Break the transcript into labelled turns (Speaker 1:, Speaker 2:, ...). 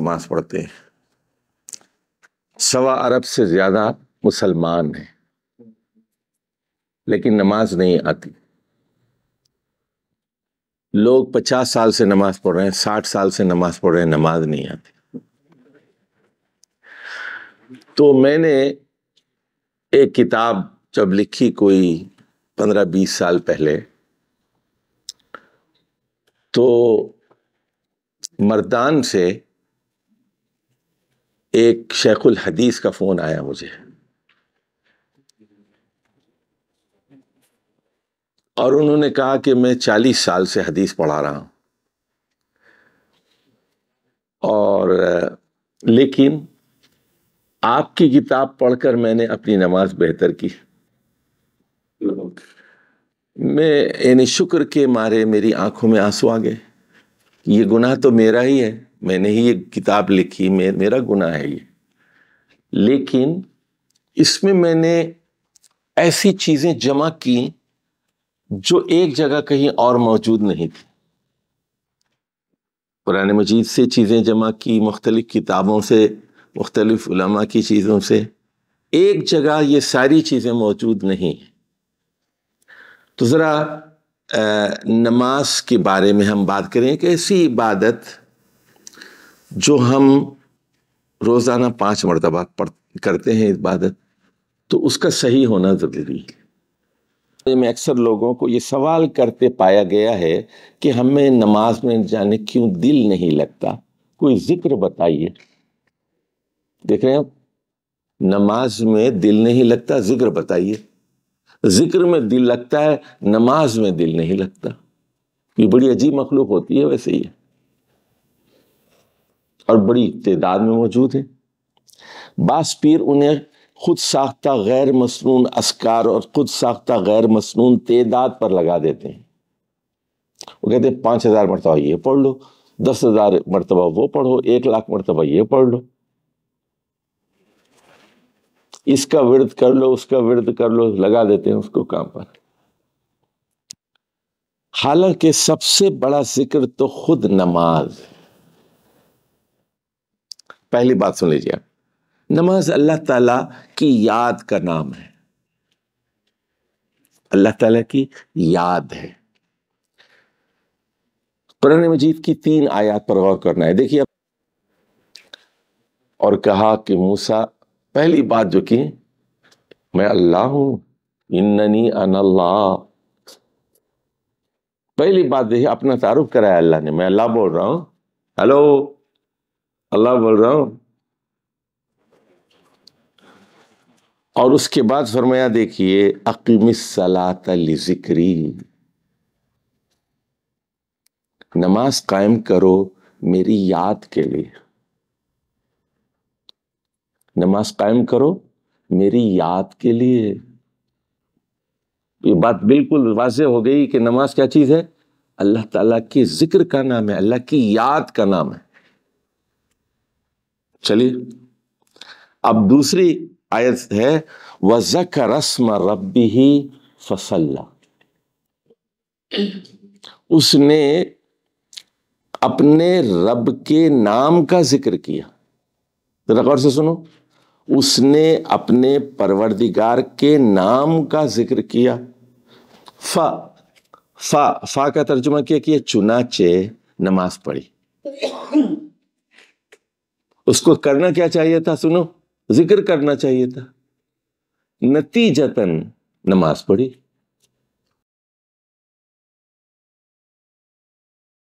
Speaker 1: नमाज पढ़ते हैं सवा अरब से ज़्यादा मुसलमान हैं लेकिन नमाज नहीं आती लोग पचास साल से नमाज पढ़ रहे हैं साठ साल से नमाज पढ़ रहे हैं नमाज नहीं आती तो मैंने एक किताब जब लिखी कोई पंद्रह बीस साल पहले तो मर्दान से एक शेखुल हदीस का फ़ोन आया मुझे और उन्होंने कहा कि मैं चालीस साल से हदीस पढ़ा रहा हूं और लेकिन आपकी किताब पढ़कर मैंने अपनी नमाज बेहतर की मैं यानी शुक्र के मारे मेरी आंखों में आंसू आ गए ये गुनाह तो मेरा ही है मैंने ही ये किताब लिखी मे, मेरा गुना है ये लेकिन इसमें मैंने ऐसी चीज़ें जमा की जो एक जगह कहीं और मौजूद नहीं थी पुराने मजीद से चीज़ें जमा की मुख्तलिफ़ किताबों से मुख्तलिफ़ उलमा की चीज़ों से एक जगह ये सारी चीज़ें मौजूद नहीं हैं तो ज़रा नमाज के बारे में हम बात करें कि ऐसी इबादत जो हम रोज़ाना पाँच मरतबा पढ़ करते हैं इबादत तो उसका सही होना ज़रूरी है मैं अक्सर लोगों को ये सवाल करते पाया गया है कि हमें नमाज में जाने क्यों दिल नहीं लगता कोई जिक्र बताइए देख रहे हैं नमाज में दिल नहीं लगता जिक्र बताइए जिक्र में दिल लगता है नमाज में दिल नहीं लगता ये बड़ी अजीब मखलूक होती है वैसे ही है और बड़ी तदाद में मौजूद है बास पीर उन्हें खुद साख्ता गैर मसनून असकार और खुद साख्ता गैर मसनून तदाद पर लगा देते हैं वो कहते हैं पांच हज़ार मरतबा ये पढ़ लो दस हज़ार मरतबा वो पढ़ो एक लाख मरतबा ये पढ़ लो इसका विरद कर लो उसका विरद कर लो लगा देते हैं उसको काम पर हालांकि सबसे बड़ा जिक्र तो खुद नमाज है पहली बात सुन लीजिए नमाज अल्लाह ताला की याद का नाम है अल्लाह ताला की याद है कुरान मजीद की तीन आयात पर गौर करना है देखिए और कहा कि मूसा पहली बात जो कि मैं अल्लाह हूं इन्ननी अनल्लाह पहली बात देखिए अपना तारुफ कराया अल्लाह ने मैं अल्लाह बोल रहा हूं हेलो अल्लाह बोल रहा हूं और उसके बाद फरमाया देखिए अकीमसलात जिक्री नमाज कायम करो मेरी याद के लिए नमाज कायम करो मेरी याद के लिए ये बात बिल्कुल वाजह हो गई कि नमाज क्या चीज़ है अल्लाह ताला के जिक्र का नाम है अल्लाह की याद का नाम है चलिए अब दूसरी आयत है वजक रस्म रबी ही फसल्ला उसने अपने रब के नाम का जिक्र किया जरा गौर से सुनो उसने अपने परवरदिगार के नाम का जिक्र किया फा फा फा का तर्जुमा किया कि चुनाचे नमाज पढ़ी उसको करना क्या चाहिए था सुनो जिक्र करना चाहिए था नतीजतन नमाज पढ़ी